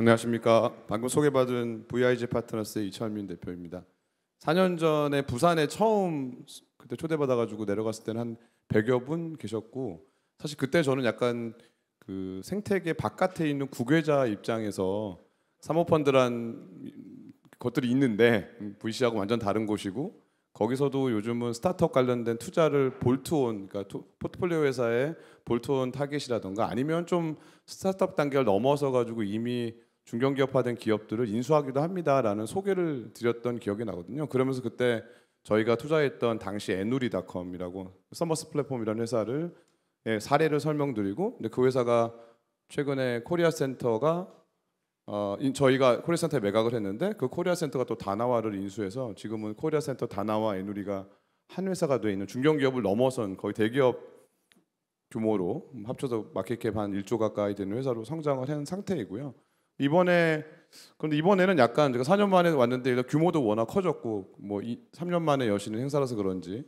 안녕하십니까. 방금 소개받은 VIG 파트너스의 이철민 대표입니다. 4년 전에 부산에 처음 그때 초대받아가지고 내려갔을 때는 한 100여 분 계셨고 사실 그때 저는 약간 그 생태계 바깥에 있는 구외자 입장에서 사모펀드란 것들이 있는데 VC하고 완전 다른 곳이고 거기서도 요즘은 스타트업 관련된 투자를 볼트온 그러니까 포트폴리오 회사의 볼트온 타겟이라던가 아니면 좀 스타트업 단계를 넘어서 가지고 이미 중견기업화된 기업들을 인수하기도 합니다라는 소개를 드렸던 기억이 나거든요. 그러면서 그때 저희가 투자했던 당시 에누리닷컴이라고 서머스 플랫폼이라는 회사를 예, 사례를 설명드리고 근데 그 회사가 최근에 코리아 센터가 어, 저희가 코리아 센터에 매각을 했는데 그 코리아 센터가 또 다나와를 인수해서 지금은 코리아 센터 다나와 에누리가 한 회사가 돼 있는 중견기업을 넘어선 거의 대기업 규모로 합쳐서 마켓캡 한 1조 가까이 되는 회사로 성장을 한 상태이고요. 이번에 그런데 이번에는 약간 제가 4년 만에 왔는데 규모도 워낙 커졌고 뭐 3년 만에 여시는 행사라서 그런지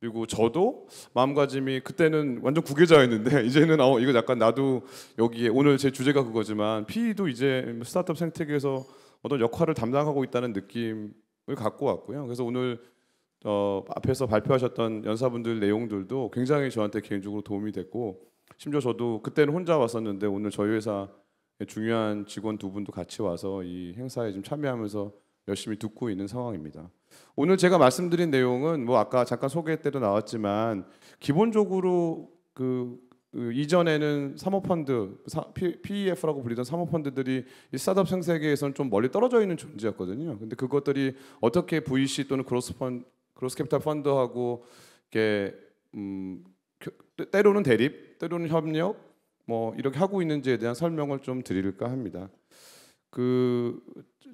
그리고 저도 마음가짐이 그때는 완전 구계자였는데 이제는 어 이거 약간 나도 여기에 오늘 제 주제가 그거지만 피도 이제 스타트업 생태계에서 어떤 역할을 담당하고 있다는 느낌을 갖고 왔고요. 그래서 오늘 어, 앞에서 발표하셨던 연사분들 내용들도 굉장히 저한테 개인적으로 도움이 됐고 심지어 저도 그때는 혼자 왔었는데 오늘 저희 회사 중요한 직원 두 분도 같이 와서 이 행사에 좀 참여하면서 열심히 듣고 있는 상황입니다. 오늘 제가 말씀드린 내용은 뭐 아까 잠깐 소개 때도 나왔지만 기본적으로 그, 그 이전에는 사모펀드 PEF라고 불리던 사모펀드들이 이 스타트업 생태계에서는 좀 멀리 떨어져 있는 존재였거든요. 근데 그것들이 어떻게 VC 또는 크로스펀 크로스캐피탈 펀드하고 이렇게 음, 때로는 대립, 때로는 협력, 뭐 이렇게 하고 있는지에 대한 설명을 좀 드릴까 합니다. 그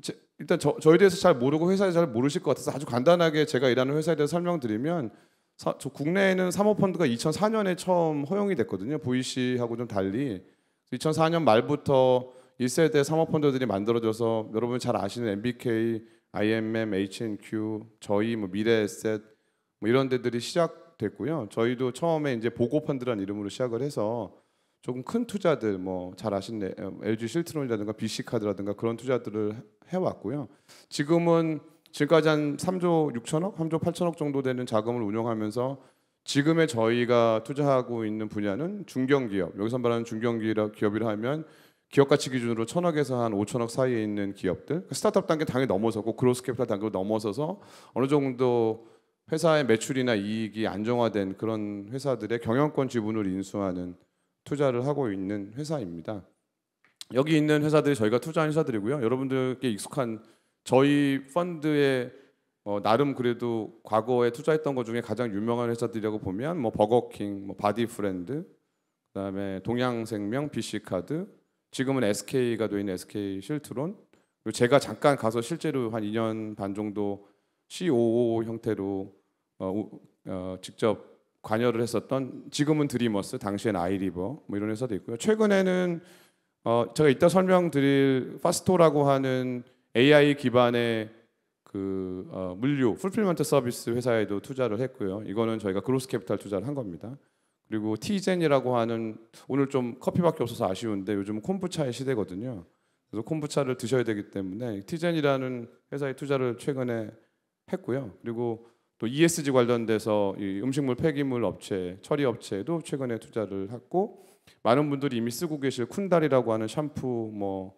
제, 일단 저, 저에 대해서 잘 모르고 회사에 잘 모르실 것 같아서 아주 간단하게 제가 일하는 회사에 대해서 설명드리면 사, 국내에는 사모펀드가 2004년에 처음 허용이 됐거든요. VC하고 좀 달리 2004년 말부터 1세대 사모펀드들이 만들어져서 여러분 잘 아시는 MBK, IMM, HNQ, 저희 뭐 미래에셋 뭐 이런 데들이 시작됐고요. 저희도 처음에 이제 보고펀드란 이름으로 시작을 해서 조금 큰 투자들 뭐 잘 아시는 어, LG 실트론이라든가 BC 카드라든가 그런 투자들을 해왔고요. 지금은 지금까지 한 3조 6천억, 3조 8천억 정도 되는 자금을 운영하면서 지금의 저희가 투자하고 있는 분야는 중견기업. 여기서 말하는 중견기업이라 하면 기업 가치 기준으로 천억에서 한 5천억 사이에 있는 기업들. 그러니까 스타트업 단계 당에 넘어서고 그로스 캐피탈 단계로 넘어서서 어느 정도 회사의 매출이나 이익이 안정화된 그런 회사들의 경영권 지분을 인수하는 투자를 하고 있는 회사입니다. 여기 있는 회사들이 저희가 투자한 회사들이고요. 여러분들께 익숙한 저희 펀드의 어, 나름 그래도 과거에 투자했던 것 중에 가장 유명한 회사들이라고 보면 뭐 버거킹, 뭐 바디프렌드, 그다음에 동양생명, BC카드, 지금은 SK가 되 있는 SK 실트론. 그리고 제가 잠깐 가서 실제로 한 2년 반 정도 COO 형태로 어, 어, 직접 관여를 했었던 지금은 드림워스 당시엔 아이리버 뭐 이런 회사도 있고요. 최근에는 어, 제가 이따 설명드릴 파스토라고 하는 AI 기반의 그 어, 물류 풀필먼트 서비스 회사에도 투자를 했고요. 이거는 저희가 그로스 캐피탈 투자를 한 겁니다. 그리고 티젠이라고 하는 오늘 좀 커피밖에 없어서 아쉬운데 요즘 콤부차의 시대거든요. 그래서 콤부차를 드셔야 되기 때문에 티젠이라는 회사에 투자를 최근에 했고요. 그리고 또 ESG 관련돼서 음식물 폐기물 업체, 처리 업체에도 최근에 투자를 했고 많은 분들이 이미 쓰고 계실 쿤달이라고 하는 샴푸 뭐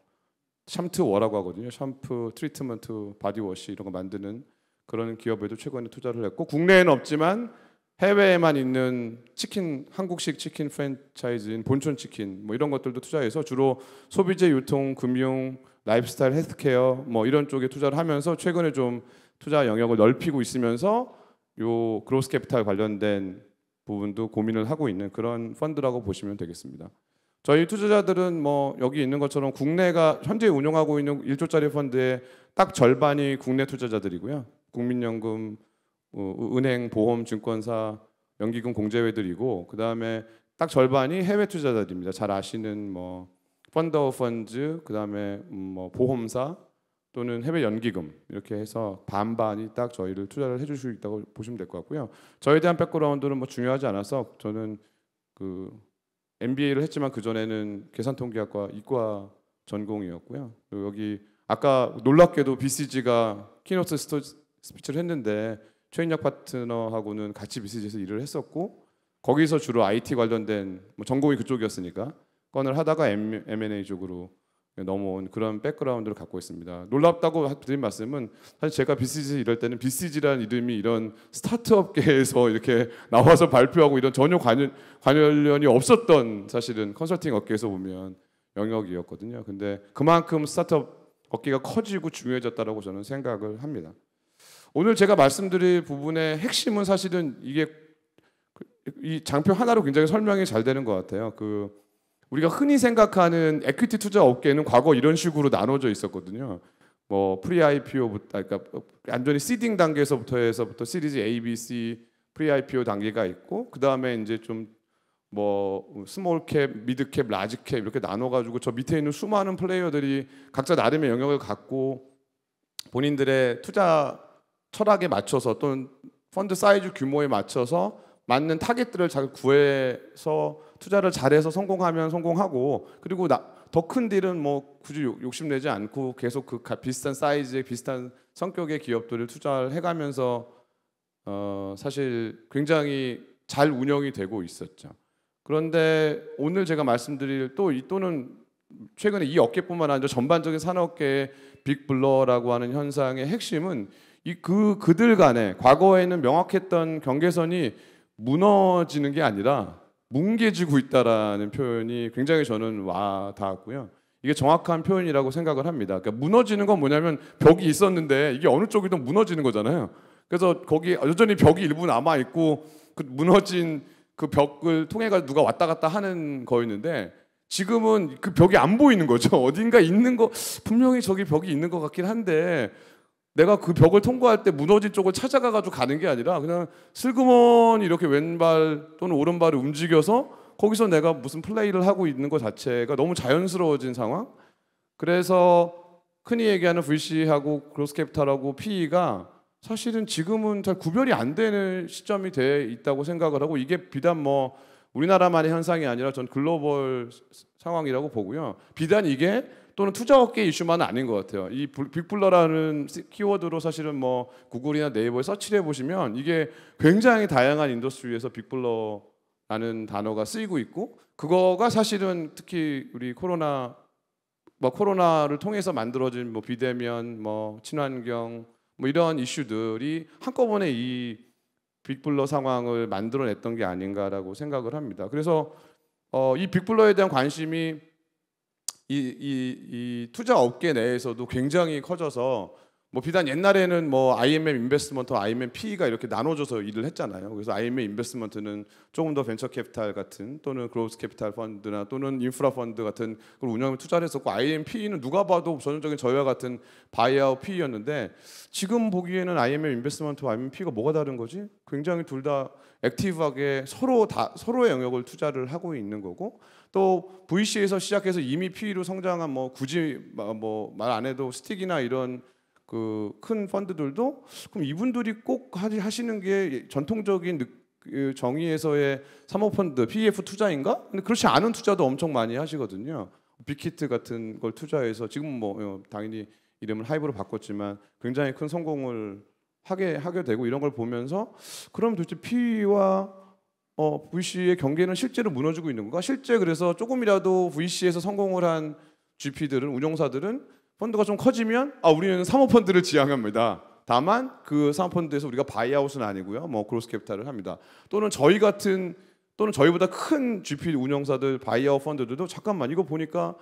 샴트워라고 하거든요. 샴푸 트리트먼트 바디워시 이런 거 만드는 그런 기업에도 최근에 투자를 했고 국내에는 없지만 해외에만 있는 치킨 한국식 치킨 프랜차이즈인 본촌 치킨 뭐 이런 것들도 투자해서 주로 소비재 유통 금융 라이프스타일 헬스케어 뭐 이런 쪽에 투자를 하면서 최근에 좀 투자 영역을 넓히고 있으면서 요 그로스 캐피탈 관련된 부분도 고민을 하고 있는 그런 펀드라고 보시면 되겠습니다. 저희 투자자들은 뭐 여기 있는 것처럼 국내가 현재 운영하고 있는 1조짜리 펀드의 딱 절반이 국내 투자자들이고요. 국민연금, 어, 은행, 보험, 증권사, 연기금 공제회들이고 그다음에 딱 절반이 해외 투자자들입니다. 잘 아시는 뭐 펀더 펀즈, 그다음에 음, 뭐 보험사, 또는 해외 연기금 이렇게 해서 반반이 딱 저희를 투자를 해줄 수 있다고 보시면 될 것 같고요. 저에 대한 백그라운드는 뭐 중요하지 않아서 저는 그 MBA를 했지만 그 전에는 계산통계학과 이과 전공이었고요. 여기 아까 놀랍게도 BCG가 키노트 스피치를 했는데 최인혁 파트너하고는 같이 BCG에서 일을 했었고 거기서 주로 IT 관련된 뭐 전공이 그쪽이었으니까 건을 하다가 M, M&A 쪽으로 넘어온 그런 백그라운드를 갖고 있습니다. 놀랍다고 드린 말씀은 사실 제가 BCG 이럴 때는 BCG라는 이름이 이런 스타트업계에서 이렇게 나와서 발표하고 이런 전혀 관여, 관련이 없었던 사실은 컨설팅 업계에서 보면 영역이었거든요. 근데 그만큼 스타트업 업계가 커지고 중요해졌다라고 저는 생각을 합니다. 오늘 제가 말씀드릴 부분의 핵심은 사실은 이게 그 이 장표 하나로 굉장히 설명이 잘 되는 것 같아요. 그 우리가 흔히 생각하는 에퀴티 투자 업계는 과거 이런 식으로 나눠져 있었거든요. 뭐 프리 IPO부터 아, 그러니까 완전히 시딩 단계에서부터 해서부터 시리즈 A, B, C 프리 IPO 단계가 있고 그다음에 이제 좀 뭐 스몰 캡, 미드 캡, 라지 캡 이렇게 나눠 가지고 저 밑에 있는 수많은 플레이어들이 각자 나름의 영역을 갖고 본인들의 투자 철학에 맞춰서 또는 펀드 사이즈 규모에 맞춰서 맞는 타겟들을 잘 구해서 투자를 잘해서 성공하면 성공하고 그리고 더 큰 딜은 뭐 굳이 욕심내지 않고 계속 그 비슷한 사이즈의 비슷한 성격의 기업들을 투자를 해가면서 어 사실 굉장히 잘 운영이 되고 있었죠. 그런데 오늘 제가 말씀드릴 또 이 또는 최근에 이 업계뿐만 아니라 전반적인 산업계의 빅블러라고 하는 현상의 핵심은 이 그 그들 간에 과거에는 명확했던 경계선이 무너지는 게 아니라 뭉개지고 있다라는 표현이 굉장히 저는 와 닿았고요. 이게 정확한 표현이라고 생각을 합니다. 그러니까 무너지는 건 뭐냐면 벽이 있었는데 이게 어느 쪽이든 무너지는 거잖아요. 그래서 거기 여전히 벽이 일부 남아 있고 그 무너진 그 벽을 통해 가 누가 왔다 갔다 하는 거였는데 지금은 그 벽이 안 보이는 거죠. 어딘가 있는 거 분명히 저기 벽이 있는 것 같긴 한데 내가 그 벽을 통과할 때 무너진 쪽을 찾아가가지고 가는 게 아니라 그냥 슬그머니 이렇게 왼발 또는 오른발을 움직여서 거기서 내가 무슨 플레이를 하고 있는 것 자체가 너무 자연스러워진 상황. 그래서 흔히 얘기하는 VC하고 그로스캐피탈하고 PE가 사실은 지금은 잘 구별이 안 되는 시점이 돼 있다고 생각을 하고 이게 비단 뭐 우리나라만의 현상이 아니라 전 글로벌 상황이라고 보고요. 비단 이게 또는 투자업계 이슈만은 아닌 것 같아요. 이 빅블러라는 키워드로 사실은 뭐 구글이나 네이버에 서치 해보시면 이게 굉장히 다양한 인더스트리에서 빅블러라는 단어가 쓰이고 있고 그거가 사실은 특히 우리 코로나 뭐 코로나를 통해서 만들어진 뭐 비대면 뭐 친환경 뭐 이런 이슈들이 한꺼번에 이 빅블러 상황을 만들어냈던 게 아닌가라고 생각을 합니다. 그래서 어, 이 빅블러에 대한 관심이 이, 이, 이 투자 업계 내에서도 굉장히 커져서 뭐 비단 옛날에는 뭐 IMM 인베스트먼트, IMM PE가 이렇게 나눠줘서 일을 했잖아요. 그래서 IMM 인베스먼트는 조금 더 벤처 캐피탈 같은 또는 그로스 캐피탈 펀드나 또는 인프라 펀드 같은 걸 운영에 투자를 했었고 IMM PE는 누가 봐도 전형적인 저희와 같은 바이아웃 PE였는데 지금 보기에는 IMM 인베스먼트와 IMM PE가 뭐가 다른 거지? 굉장히 둘다 액티브하게 서로 다 서로의 영역을 투자를 하고 있는 거고 또 VC에서 시작해서 이미 PE로 성장한 뭐 굳이 뭐 말 안 해도 스틱이나 이런 그 큰 펀드들도 그럼 이분들이 꼭 하시는 게 전통적인 그 정의에서의 사모펀드 PEF 투자인가? 근데 그렇지 않은 투자도 엄청 많이 하시거든요. 빅히트 같은 걸 투자해서 지금 뭐 어, 당연히 이름을 하이브로 바꿨지만 굉장히 큰 성공을 하게 하게 되고 이런 걸 보면서 그럼 도대체 P와 어, VC의 경계는 실제로 무너지고 있는 건가? 실제 그래서 조금이라도 VC에서 성공을 한 GP들은 운용사들은 펀드가 좀 커지면 아 우리는 사모펀드를 지향합니다. 다만 그 사모펀드에서 우리가 바이아웃은 아니고요. 뭐 크로스 캡탈을 합니다. 또는 저희 같은 또는 저희보다 큰 GP 운영사들 바이아웃 펀드들도 잠깐만 이거 보니까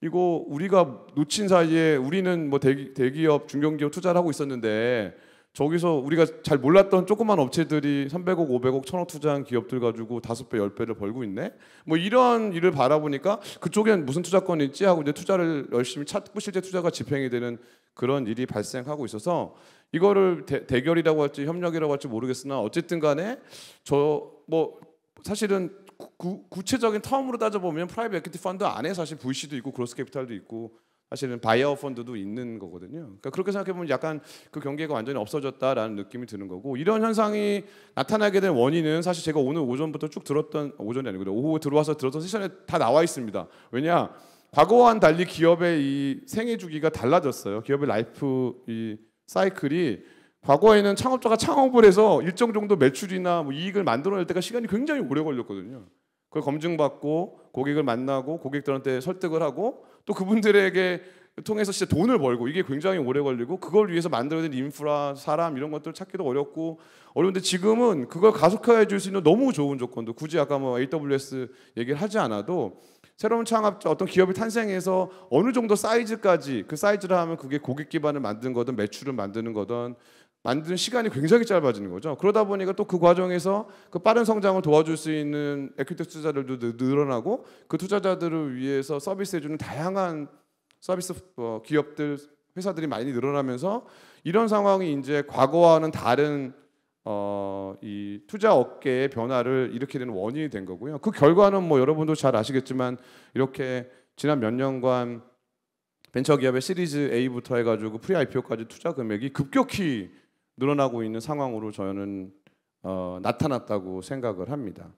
이거 우리가 놓친 사이에 우리는 뭐 대기, 대기업 중견기업 투자를 하고 있었는데 저기서 우리가 잘 몰랐던 조그만 업체들이 300억, 500억, 1000억 투자한 기업들 가지고 5배, 10배를 벌고 있네. 뭐 이런 일을 바라보니까 그쪽엔 무슨 투자권이 있지 하고 이제 투자를 열심히 찾고 실제 투자가 집행이 되는 그런 일이 발생하고 있어서 이거를 대, 대결이라고 할지 협력이라고 할지 모르겠으나 어쨌든 간에 저 뭐 사실은 구, 구체적인 텀으로 따져보면 프라이빗 에퀴티 펀드 안에 사실 VC도 있고 그로스 캐피탈도 있고 사실은 바이어 펀드도 있는 거거든요. 그러니까 그렇게 생각해 보면 약간 그 경계가 완전히 없어졌다라는 느낌이 드는 거고 이런 현상이 나타나게 된 원인은 사실 제가 오늘 오전부터 쭉 들었던 오전이 아니고 오후 들어와서 들었던 세션에 다 나와 있습니다. 왜냐 과거와는 달리 기업의 이 생애 주기가 달라졌어요. 기업의 라이프 이 사이클이 과거에는 창업자가 창업을 해서 일정 정도 매출이나 뭐 이익을 만들어낼 때가 시간이 굉장히 오래 걸렸거든요. 그걸 검증받고 고객을 만나고 고객들한테 설득을 하고 또 그분들에게 통해서 진짜 돈을 벌고 이게 굉장히 오래 걸리고 그걸 위해서 만들어진 인프라, 사람 이런 것들 찾기도 어렵고 어려운데 지금은 그걸 가속화해 줄 수 있는 너무 좋은 조건도 굳이 아까 뭐 AWS 얘기를 하지 않아도 새로운 창업자 어떤 기업이 탄생해서 어느 정도 사이즈까지 그사이즈를 하면 그게 고객 기반을 만든 거든 매출을 만드는 거든 만드는 시간이 굉장히 짧아지는 거죠. 그러다 보니까 또 그 과정에서 그 빠른 성장을 도와줄 수 있는 에퀴티 투자자들도 늘어나고 그 투자자들을 위해서 서비스해주는 다양한 서비스 어, 기업들 회사들이 많이 늘어나면서 이런 상황이 이제 과거와는 다른 어, 이 투자 업계의 변화를 일으키는 원인이 된 거고요. 그 결과는 뭐 여러분도 잘 아시겠지만 이렇게 지난 몇 년간 벤처기업의 시리즈 A부터 해가지고 프리 IPO까지 투자 금액이 급격히 늘어나고 있는 상황으로 저는 어, 나타났다고 생각을 합니다.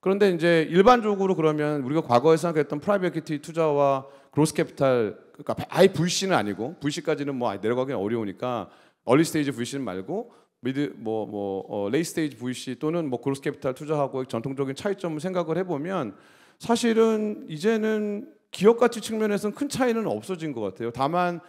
그런데 이제 일반적으로 그러면 우리가 과거에 생각했던 프라이빗 에티 투자와 그로스 캐피탈 그러니까 아예 VC는 아니고 VC까지는 뭐 내려가기 어려우니까 얼리 스테이지 VC는 말고 미드 뭐뭐 뭐, 어, 레이 스테이지 VC 또는 뭐 그로스 캐피탈 투자하고 전통적인 차이점을 생각을 해보면 사실은 이제는 기업 가치 측면에서는 큰 차이는 없어진 것 같아요. 다만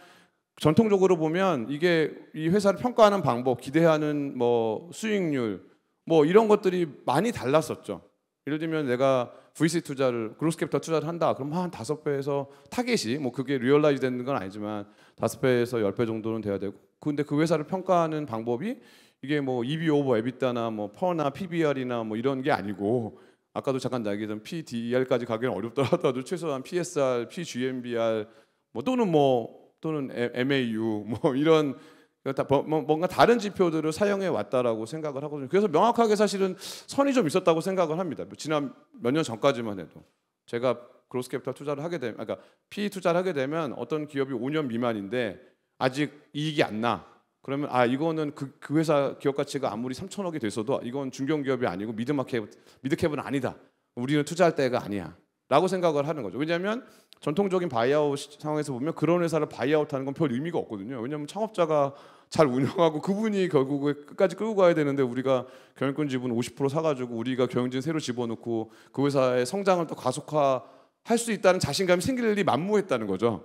전통적으로 보면 이게 이 회사를 평가하는 방법, 기대하는 뭐 수익률 뭐 이런 것들이 많이 달랐었죠. 예를 들면 내가 VC 투자를 그로스캡터 투자를 한다. 그럼 한 다섯 배에서 타겟이 뭐 그게 리얼라이즈 되는 건 아니지만 다섯 배에서 열 배 정도는 돼야 되고. 근데 그 회사를 평가하는 방법이 이게 뭐 EB 오버 에비타나 뭐 퍼나 PBR이나 뭐 이런 게 아니고 아까도 잠깐 얘기했던 PDR까지 가기는 어렵더라도 최소한 PSR, PGMBR 뭐 또는 뭐 또는 MAU 뭐 이런 그 뭐, 뭐, 뭔가 다른 지표들을 사용해 왔다라고 생각을 하거든요. 그래서 명확하게 사실은 선이 좀 있었다고 생각을 합니다. 뭐 지난 몇 년 전까지만 해도 제가 그로스 캐피탈 투자를 하게 되면 아, 그러니까 PE 투자를 하게 되면 어떤 기업이 5년 미만인데 아직 이익이 안 나. 그러면 아 이거는 그, 그 회사 기업 가치가 아무리 3천억이 됐어도 이건 중견 기업이 아니고 미드마켓 미드캡은 아니다. 우리는 투자할 때가 아니야. 라고 생각을 하는 거죠. 왜냐하면 전통적인 바이아웃 상황에서 보면 그런 회사를 바이아웃하는 건 별 의미가 없거든요. 왜냐하면 창업자가 잘 운영하고 그분이 결국에 끝까지 끌고 가야 되는데 우리가 경영권 지분 50% 사가지고 우리가 경영진 새로 집어넣고 그 회사의 성장을 또 가속화할 수 있다는 자신감이 생길 일이 만무했다는 거죠.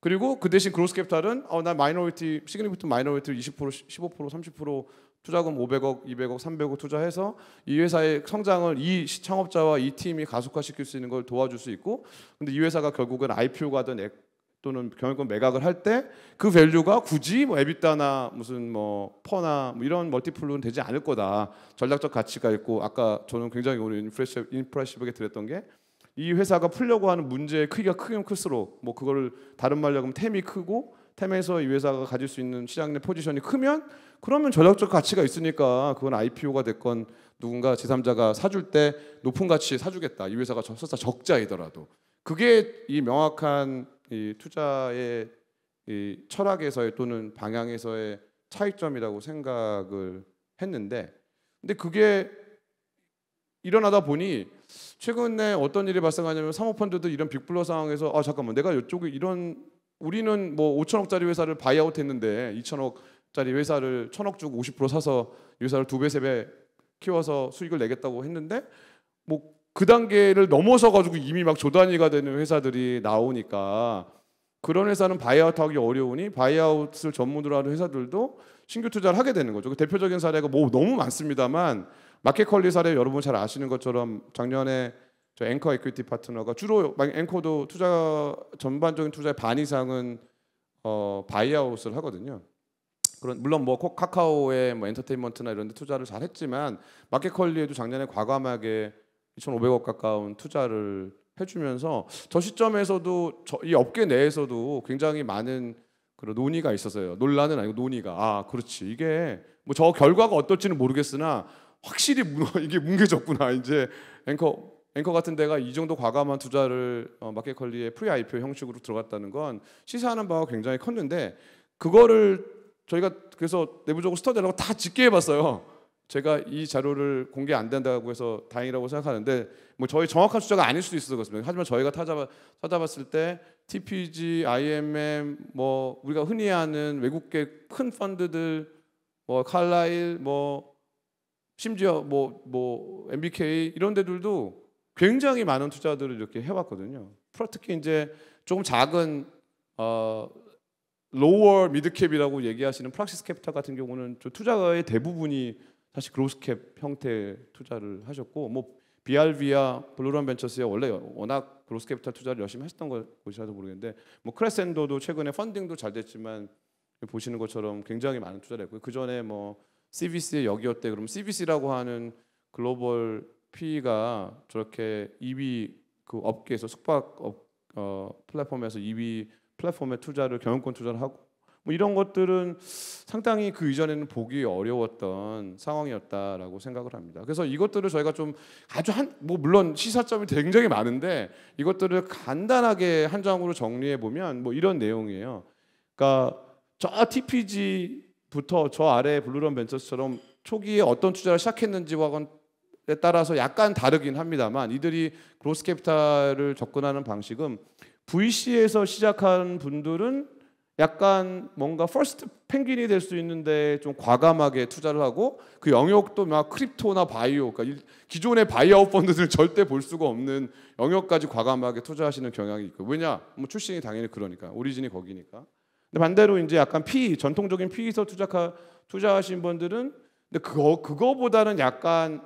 그리고 그 대신 그로스 캐피탈은 어 나 마이너리티 시그니부터 마이너리티 20% 15% 30% 투자금 500억, 200억, 300억 투자해서 이 회사의 성장을 이 창업자와 이 팀이 가속화시킬 수 있는 걸 도와줄 수 있고 근데 이 회사가 결국은 IPO가 든 또는 경영권 매각을 할 때 그 밸류가 굳이 뭐 에비타나 무슨 뭐 퍼나 뭐 이런 멀티플로는 되지 않을 거다. 전략적 가치가 있고 아까 저는 굉장히 오늘 인프레시, 인프레시브하게 드렸던 게 이 회사가 풀려고 하는 문제의 크기가 크면 클수록 뭐그걸 다른 말로 하면 템이 크고 템에서 이 회사가 가질 수 있는 시장 내 포지션이 크면 그러면 전략적 가치가 있으니까 그건 IPO가 됐건 누군가 제3자가 사줄 때 높은 가치에 사주겠다. 이 회사가 설사 적자이더라도 그게 이 명확한 이 투자의 이 철학에서의 또는 방향에서의 차이점이라고 생각을 했는데 근데 그게 일어나다 보니 최근에 어떤 일이 발생하냐면 사모펀드도 이런 빅블러 상황에서 아 잠깐만 내가 이쪽에 이런 우리는 뭐 5천억짜리 회사를 바이아웃 했는데 2천억짜리 회사를 천억 주고 50% 사서 회사를 두 배 세 배 키워서 수익을 내겠다고 했는데 뭐 그 단계를 넘어서 가지고 이미 막 조단위가 되는 회사들이 나오니까 그런 회사는 바이아웃하기 어려우니 바이아웃을 전문으로 하는 회사들도 신규 투자를 하게 되는 거죠. 그 대표적인 사례가 뭐 너무 많습니다만 마켓컬리 사례 여러분 잘 아시는 것처럼 작년에 그 앵커 에퀴티 파트너가 주로 앵커도 투자 전반적인 투자의 반 이상은 어, 바이아웃을 하거든요. 그런 물론 뭐 카카오의 뭐 엔터테인먼트나 이런 데 투자를 잘 했지만 마켓컬리에도 작년에 과감하게 2,500억 가까운 투자를 해주면서 저 시점에서도 저이 업계 내에서도 굉장히 많은 그런 논의가 있었어요. 논란은 아니고 논의가 아 그렇지 이게 뭐 저 결과가 어떨지는 모르겠으나 확실히 이게 뭉개졌구나 이제 앵커 앵커 같은 데가 이 정도 과감한 투자를 어, 마켓컬리의 프리 IPO 형식으로 들어갔다는 건 시사하는 바가 굉장히 컸는데 그거를 저희가 그래서 내부적으로 스터디라고 다 집계해봤어요. 제가 이 자료를 공개 안 된다고 해서 다행이라고 생각하는데 뭐 저희 정확한 숫자가 아닐 수도 있을 것 같습니다. 하지만 저희가 찾아봐, 찾아봤을 때 TPG, IMM 뭐 우리가 흔히 아는 외국계 큰 펀드들 뭐 칼라일 뭐 심지어 뭐뭐 뭐, 뭐 MBK 이런 데들도 굉장히 많은 투자들을 이렇게 해왔거든요. 특히 이제 조금 작은 어, 로워 미드캡이라고 얘기하시는 프락시스 캐피탈 같은 경우는 투자의 대부분이 사실 그로스캡 형태 투자를 하셨고 뭐 BRV야 블루런 벤처스야 원래 워낙 그로스캐피탈 투자를 열심히 하셨던 것이라서 모르겠는데 뭐 크레센도도 최근에 펀딩도 잘 됐지만 보시는 것처럼 굉장히 많은 투자를 했고요. 그 전에 뭐 CVC의 여기어 때 그럼 CVC라고 하는 글로벌 커가 저렇게 EV 그 업계에서 숙박 업, 어, 플랫폼에서 EV 플랫폼에 투자를 경영권 투자를 하고 뭐 이런 것들은 상당히 그 이전에는 보기 어려웠던 상황이었다라고 생각을 합니다. 그래서 이것들을 저희가 좀 아주 한 뭐 물론 시사점이 굉장히 많은데 이것들을 간단하게 한 장으로 정리해 보면 뭐 이런 내용이에요. 그러니까 저 TPG부터 저 아래 블루런 벤처스처럼 초기에 어떤 투자를 시작했는지와는 에 따라서 약간 다르긴 합니다만 이들이 그로스 캐피탈을 접근하는 방식은 VC에서 시작한 분들은 약간 뭔가 퍼스트 펭귄이 될 수 있는데 좀 과감하게 투자를 하고 그 영역도 막 크립토나 바이오 그러니까 기존의 바이아웃 펀드들은 절대 볼 수가 없는 영역까지 과감하게 투자하시는 경향이 있고 왜냐 뭐 출신이 당연히 그러니까 오리진이 거기니까 근데 반대로 이제 약간 PE 전통적인 PE에서 투자 투자하신 분들은 근데 그거 그거보다는 약간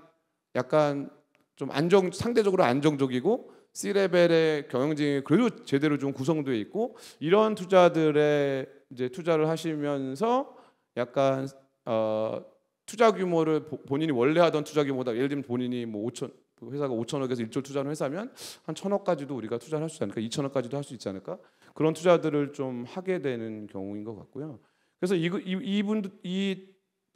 약간 좀 안정 상대적으로 안정적이고 C레벨의 경영진이 그래도 제대로 좀 구성되어 있고 이런 투자들의 이제 투자를 하시면서 약간 어, 투자 규모를 본인이 원래 하던 투자 규모다 예를 들면 본인이 뭐 5천 회사가 5천억에서 1조 투자를 회사면 한 천억까지도 우리가 투자를 할 수 있지 않을까 2천억까지도 할 수 있지 않을까 그런 투자들을 좀 하게 되는 경우인 것 같고요. 그래서 이, 이, 이분 이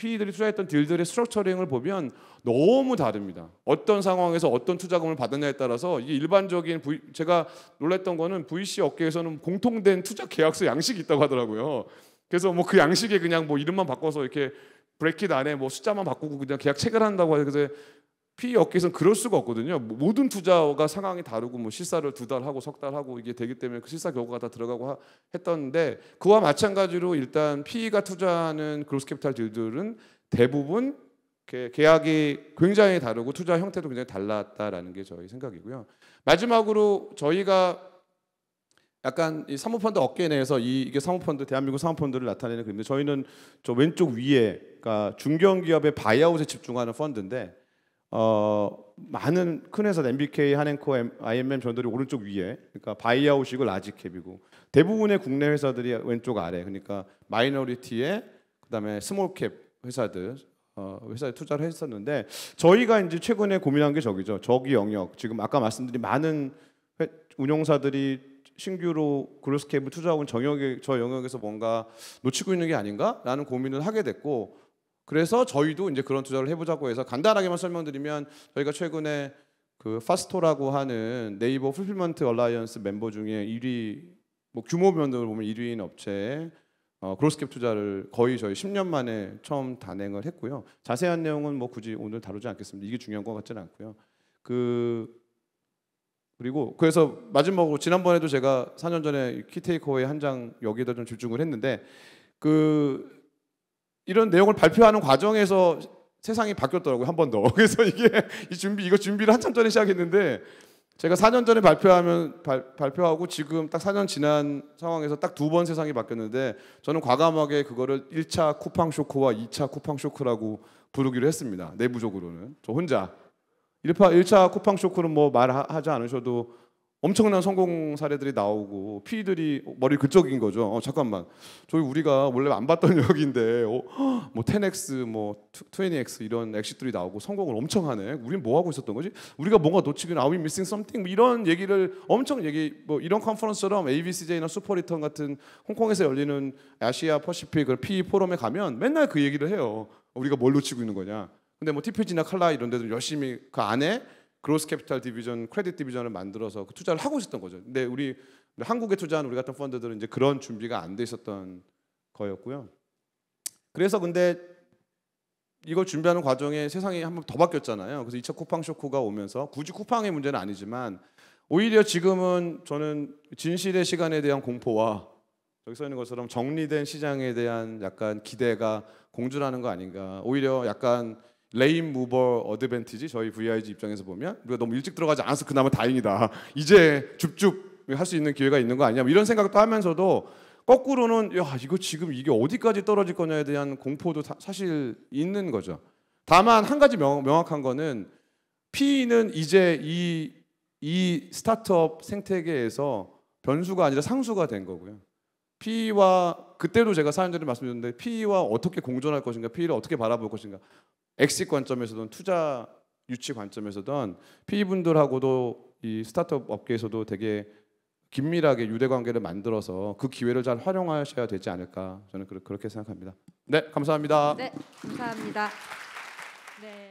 PE들이 투자했던 딜들의 스트럭처링을 보면 너무 다릅니다. 어떤 상황에서 어떤 투자금을 받느냐에 따라서 이게 일반적인 v, 제가 놀랐던 거는 VC 업계에서는 공통된 투자 계약서 양식이 있다고 하더라고요. 그래서 뭐 그 양식에 그냥 뭐 이름만 바꿔서 이렇게 브레킷 안에 뭐 숫자만 바꾸고 그냥 계약 체결한다고 해서 피 업계에서는 그럴 수가 없거든요. 뭐 모든 투자가 상황이 다르고 뭐 실사를 두 달 하고 석 달 하고 이게 되기 때문에 그 실사 결과가 다 들어가고 하, 했던데 그와 마찬가지로 일단 피가 투자하는 그로스캐피탈 딜들은 대부분 계약이 굉장히 다르고 투자 형태도 굉장히 달랐다라는 게 저희 생각이고요. 마지막으로 저희가 약간 이 사모펀드 업계 내에서 이, 이게 사모펀드 대한민국 사모펀드를 나타내는 그림인데 저희는 저 왼쪽 위에 그러니까 중견기업의 바이아웃에 집중하는 펀드인데 어, 많은 큰 회사 MBK, 한앤코, IMM 전들이 오른쪽 위에 그러니까 바이아웃이고 라지캡이고 대부분의 국내 회사들이 왼쪽 아래 그러니까 마이너리티에 그다음에 스몰캡 회사들 어, 회사에 투자를 했었는데 저희가 이제 최근에 고민한 게 저기죠 저기 영역 지금 아까 말씀드린 많은 회, 운용사들이 신규로 그로스캡을 투자하고 저 영역에서 뭔가 놓치고 있는 게 아닌가라는 고민을 하게 됐고 그래서 저희도 이제 그런 투자를 해보자고 해서 간단하게만 설명드리면 저희가 최근에 그 파스토라고 하는 네이버 풀필먼트 얼라이언스 멤버 중에 1위 뭐 규모 면으로 보면 1위인 업체에 어, 그로스캡 투자를 거의 저희 10년 만에 처음 단행을 했고요. 자세한 내용은 뭐 굳이 오늘 다루지 않겠습니다. 이게 중요한 것 같지는 않고요. 그 그리고 그래서 마지막으로 지난번에도 제가 4년 전에 키테이커웨한장 여기에다 좀 집중을 했는데 그 이런 내용을 발표하는 과정에서 세상이 바뀌었더라고요 한 번 더. 그래서 이게 이 준비 이거 준비를 한참 전에 시작했는데 제가 4년 전에 발표하면 발, 발표하고 지금 딱 4년 지난 상황에서 딱 두 번 세상이 바뀌었는데 저는 과감하게 그거를 1차 쿠팡 쇼크와 2차 쿠팡 쇼크라고 부르기로 했습니다. 내부적으로는 저 혼자 1차 쿠팡 쇼크는 뭐 말하지 않으셔도 엄청난 성공 사례들이 나오고 피들이 머리 그쪽인 거죠. 어, 잠깐만, 저희 우리가 원래 안 봤던 역인데 어, 뭐 10x, 뭐 20x 이런 엑시들이 나오고 성공을 엄청 하네. 우린 뭐 하고 있었던 거지? 우리가 뭔가 놓치거나 아위 미싱 썸띵 이런 얘기를 엄청 얘기 뭐 이런 컨퍼런스처럼 ABCJ나 슈퍼리턴 같은 홍콩에서 열리는 아시아 퍼시픽 그 PE 포럼에 가면 맨날 그 얘기를 해요. 우리가 뭘 놓치고 있는 거냐? 근데 뭐 TPG나 칼라 이런 데도 열심히 그 안에 그로스 캐피탈 디비전, 크레딧 디비전을 만들어서 그 투자를 하고 있었던 거죠. 근데 우리 한국에 투자한 우리 같은 펀드들은 이제 그런 준비가 안 돼 있었던 거였고요. 그래서 근데 이걸 준비하는 과정에 세상이 한번 더 바뀌었잖아요. 그래서 2차 쿠팡 쇼크가 오면서 굳이 쿠팡의 문제는 아니지만 오히려 지금은 저는 진실의 시간에 대한 공포와 여기 서 있는 것처럼 정리된 시장에 대한 약간 기대가 공주라는 거 아닌가. 오히려 약간 레인 무버 어드밴티지 저희 VIG 입장에서 보면 우리가 너무 일찍 들어가지 않아서 그나마 다행이다. 이제 줍줍 할 수 있는 기회가 있는 거 아니야? 뭐 이런 생각도 하면서도 거꾸로는 야 이거 지금 이게 어디까지 떨어질 거냐에 대한 공포도 사실 있는 거죠. 다만 한 가지 명, 명확한 거는 PE는 이제 이, 이 스타트업 생태계에서 변수가 아니라 상수가 된 거고요. p 와 그때도 제가 사연자를 말씀드렸는데 p 와 어떻게 공존할 것인가, p 를 어떻게 바라볼 것인가. 엑시 관점에서든 투자 유치 관점에서든 PE분들하고도 이 스타트업 업계에서도 되게 긴밀하게 유대 관계를 만들어서 그 기회를 잘 활용하셔야 되지 않을까 저는 그렇게 생각합니다. 네, 감사합니다. 네, 감사합니다. 네.